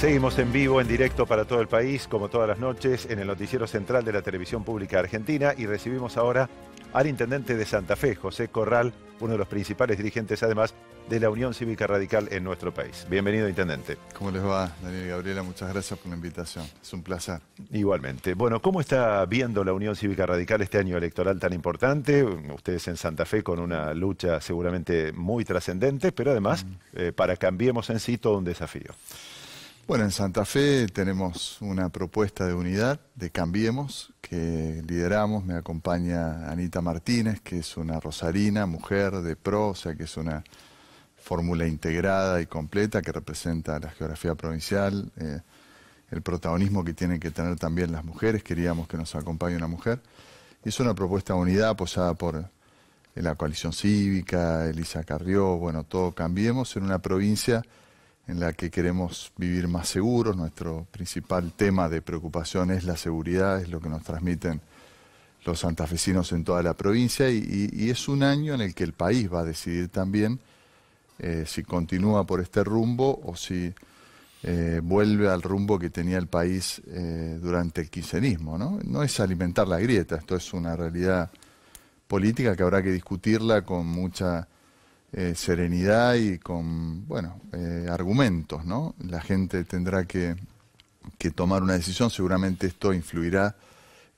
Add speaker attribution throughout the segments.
Speaker 1: Seguimos en vivo, en directo para todo el país, como todas las noches, en el noticiero central de la Televisión Pública Argentina y recibimos ahora al intendente de Santa Fe, José Corral, uno de los principales dirigentes además de la Unión Cívica Radical en nuestro país. Bienvenido, intendente. ¿Cómo les va, Daniel y Gabriela? Muchas gracias por la invitación. Es un placer. Igualmente. Bueno, ¿cómo está viendo la Unión Cívica Radical este año electoral tan importante? Ustedes en Santa Fe con una lucha seguramente muy trascendente, pero además mm. eh, para Cambiemos en sí todo un desafío. Bueno, en Santa Fe tenemos una
Speaker 2: propuesta de unidad de Cambiemos que lideramos, me acompaña Anita Martínez, que es una rosarina, mujer de pro, o sea que es una fórmula integrada y completa que representa la geografía provincial, eh, el protagonismo que tienen que tener también las mujeres, queríamos que nos acompañe una mujer. Es una propuesta de unidad apoyada por eh, la coalición cívica, Elisa Carrió, bueno, todo Cambiemos en una provincia en la que queremos vivir más seguros. Nuestro principal tema de preocupación es la seguridad, es lo que nos transmiten los santafesinos en toda la provincia y, es un año en el que el país va a decidir también eh, si continúa por este rumbo o si eh, vuelve al rumbo que tenía el país eh, durante el quincenismo. ¿no? no es alimentar la grieta, esto es una realidad política que habrá que discutirla con mucha eh, serenidad y con, bueno, eh, argumentos, ¿no? La gente tendrá que, tomar una decisión, seguramente esto influirá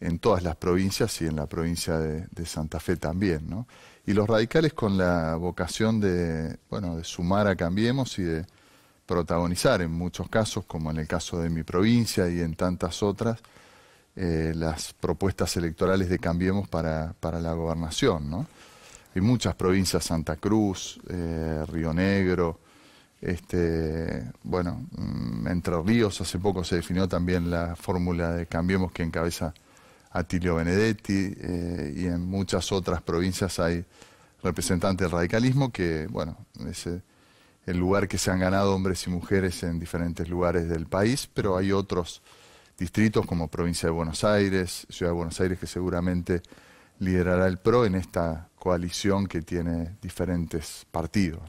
Speaker 2: en todas las provincias y en la provincia de, Santa Fe también, ¿no? Y los radicales con la vocación de, bueno, de sumar a Cambiemos y de protagonizar en muchos casos, como en el caso de mi provincia y en tantas otras, eh, las propuestas electorales de Cambiemos para, para la gobernación, ¿no? hay muchas provincias, Santa Cruz, eh, Río Negro, este, bueno, mm, Entre Ríos hace poco se definió también la fórmula de Cambiemos que encabeza Atilio Benedetti eh, y en muchas otras provincias hay representantes del radicalismo que, bueno, es eh, el lugar que se han ganado hombres y mujeres en diferentes lugares del país, pero hay otros distritos como provincia de Buenos Aires, ciudad de Buenos Aires que seguramente liderará el PRO en esta coalición que tiene diferentes partidos.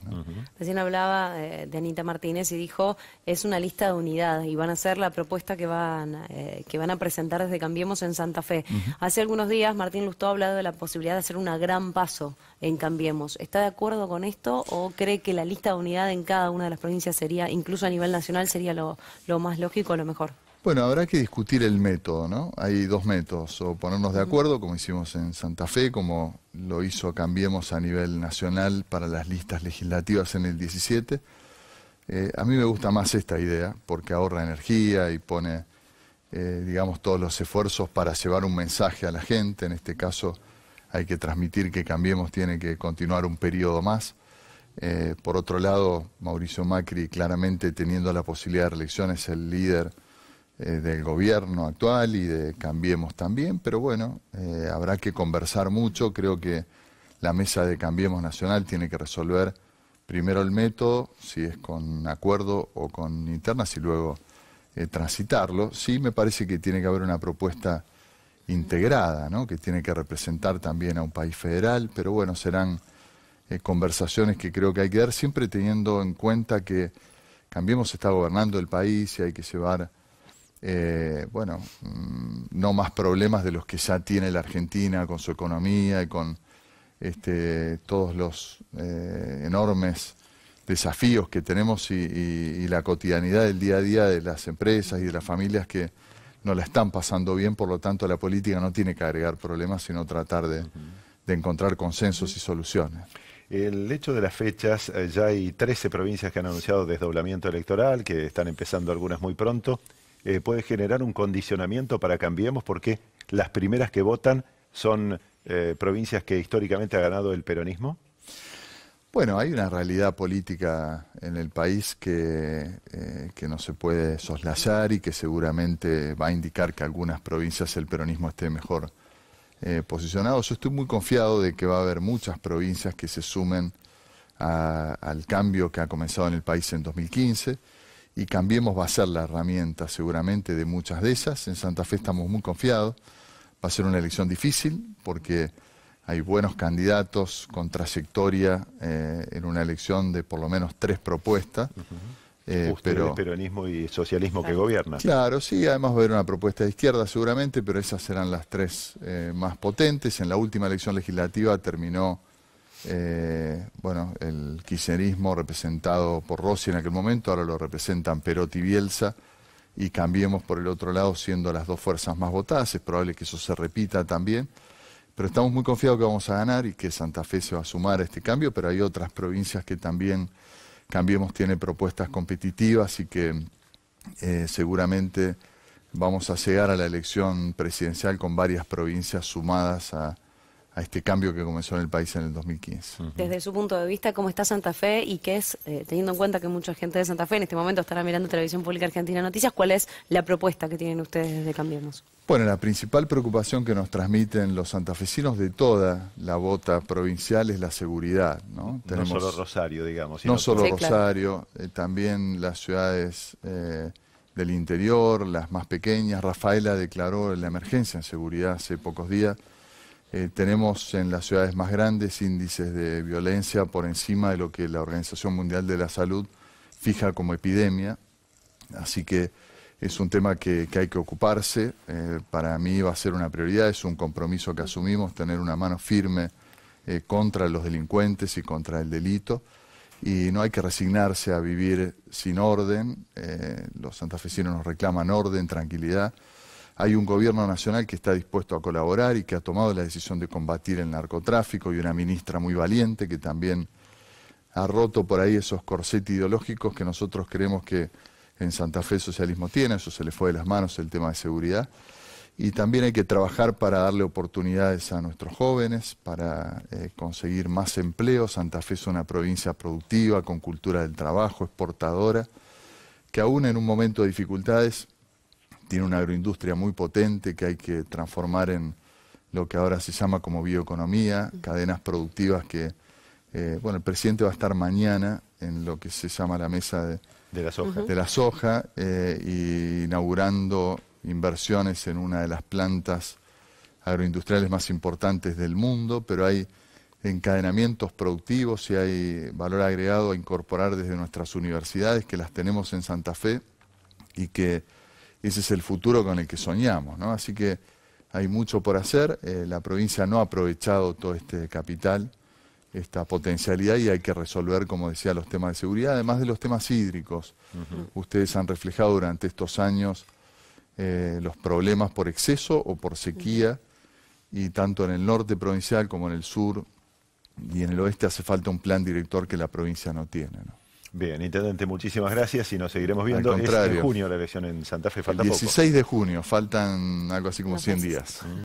Speaker 1: Recién hablaba eh, de Anita Martínez y dijo, es una lista de unidad y van a ser la propuesta que van, eh, que van a presentar desde Cambiemos en Santa Fe. Hace algunos días Martín Lustó ha hablado de la posibilidad de hacer un gran paso en Cambiemos. ¿Está de acuerdo con esto o cree que la lista de unidad en cada una de las provincias sería, incluso a nivel nacional, sería lo, más lógico, o lo mejor?
Speaker 2: Bueno, habrá que discutir el método, ¿no? Hay dos métodos, o ponernos de acuerdo, como hicimos en Santa Fe, como lo hizo Cambiemos a nivel nacional para las listas legislativas en el 17. Eh, a mí me gusta más esta idea, porque ahorra energía y pone, eh, digamos, todos los esfuerzos para llevar un mensaje a la gente. En este caso, hay que transmitir que Cambiemos tiene que continuar un periodo más. Eh, por otro lado, Mauricio Macri, claramente teniendo la posibilidad de reelección, es el líder eh, del gobierno actual y de Cambiemos también, pero bueno, eh, habrá que conversar mucho. Creo que la mesa de Cambiemos Nacional tiene que resolver primero el método, si es con acuerdo o con internas, y luego eh, transitarlo. Sí, me parece que tiene que haber una propuesta integrada, ¿no? que tiene que representar también a un país federal, pero bueno, serán conversaciones que creo que hay que dar, siempre teniendo en cuenta que Cambiemos está gobernando el país y hay que llevar eh, bueno, mm, no más problemas de los que ya tiene la Argentina con su economía y con este, todos los eh, enormes desafíos que tenemos y, la cotidianidad del día a día de las empresas y de las familias que no la están pasando bien, por lo tanto la política no tiene que agregar problemas, sino tratar de, de encontrar consensos y soluciones.
Speaker 1: El hecho de las fechas, eh, ya hay 13 provincias que han anunciado desdoblamiento electoral, que están empezando algunas muy pronto. Eh, puede generar un condicionamiento para Cambiemos porque las primeras que votan son eh, provincias que históricamente ha ganado el peronismo? Bueno, hay una realidad política
Speaker 2: en el país que, eh, que, no se puede soslayar y que seguramente va a indicar que algunas provincias el peronismo esté mejor posicionado. Yo estoy muy confiado de que va a haber muchas provincias que se sumen al cambio que ha comenzado en el país en 2015 y Cambiemos va a ser la herramienta seguramente de muchas de esas. En Santa Fe estamos muy confiados. Va a ser una elección difícil porque hay buenos candidatos con trayectoria eh, en una elección de por lo menos tres
Speaker 1: propuestas. Eh, pero peronismo y socialismo que gobierna. Claro,
Speaker 2: sí, además va a haber una propuesta de izquierda seguramente, pero esas serán las tres eh, más potentes. En la última elección legislativa terminó eh, bueno, el kirchnerismo representado por Rossi en aquel momento, ahora lo representan Perotti y Bielsa, y cambiemos por el otro lado siendo las dos fuerzas más votadas, es probable que eso se repita también, pero estamos muy confiados que vamos a ganar y que Santa Fe se va a sumar a este cambio, pero hay otras provincias que también Cambiemos tiene propuestas competitivas y que eh, seguramente vamos a llegar a la elección presidencial con varias provincias sumadas a, a este cambio que comenzó en el país en el 2015. Desde
Speaker 1: su punto de vista, ¿cómo está Santa Fe y qué es, eh, teniendo en cuenta que mucha gente de Santa Fe en este momento estará mirando Televisión Pública Argentina Noticias, cuál es la propuesta que tienen ustedes desde cambiarnos?
Speaker 2: Bueno, la principal preocupación que nos transmiten los santafesinos de toda la bota provincial es la seguridad. No, solo Rosario, digamos. no solo Rosario, eh, también las ciudades... Eh, del interior, las más pequeñas. Rafaela declaró la emergencia en seguridad hace pocos días. Eh, tenemos en las ciudades más grandes índices de violencia por encima de lo que la Organización Mundial de la Salud fija como epidemia. Así que es un tema que, hay que ocuparse. Eh, para mí va a ser una prioridad, es un compromiso que asumimos, tener una mano firme eh, contra los delincuentes y contra el delito. Y no hay que resignarse a vivir sin orden. los santafesinos nos reclaman orden, tranquilidad. Hay un gobierno nacional que está dispuesto a colaborar y que ha tomado la decisión de combatir el narcotráfico y una ministra muy valiente que también ha roto por ahí esos corsetes ideológicos que nosotros creemos que en Santa Fe el socialismo tiene, eso se le fue de las manos el tema de seguridad. Y también hay que trabajar para darle oportunidades a nuestros jóvenes, para eh, conseguir más empleo. Santa Fe es una provincia productiva, con cultura del trabajo, exportadora, que aún en un momento de dificultades tiene una agroindustria muy potente que hay que transformar en lo que ahora se llama como bioeconomía, cadenas productivas que, eh, bueno, el presidente va a estar mañana en lo que se llama la mesa de, la soja, de la soja eh, y inaugurando inversiones en una de las plantas agroindustriales más importantes del mundo, pero hay encadenamientos productivos y hay valor agregado a incorporar desde nuestras universidades, que las tenemos en Santa Fe y que ese es el futuro con el que soñamos. ¿no? Así que hay mucho por hacer, eh, la provincia no ha aprovechado todo este capital, esta potencialidad y hay que resolver, como decía, los temas de seguridad, además de los temas hídricos. Ustedes han reflejado durante estos años eh, los problemas por exceso o por sequía y tanto en el norte provincial como en el sur y en el oeste hace falta un plan director que la provincia no tiene. ¿no? Bien,
Speaker 1: intendente, muchísimas gracias y nos seguiremos viendo. Es en junio la elección en Santa Fe, falta 16
Speaker 2: de junio, faltan algo así como 100 días.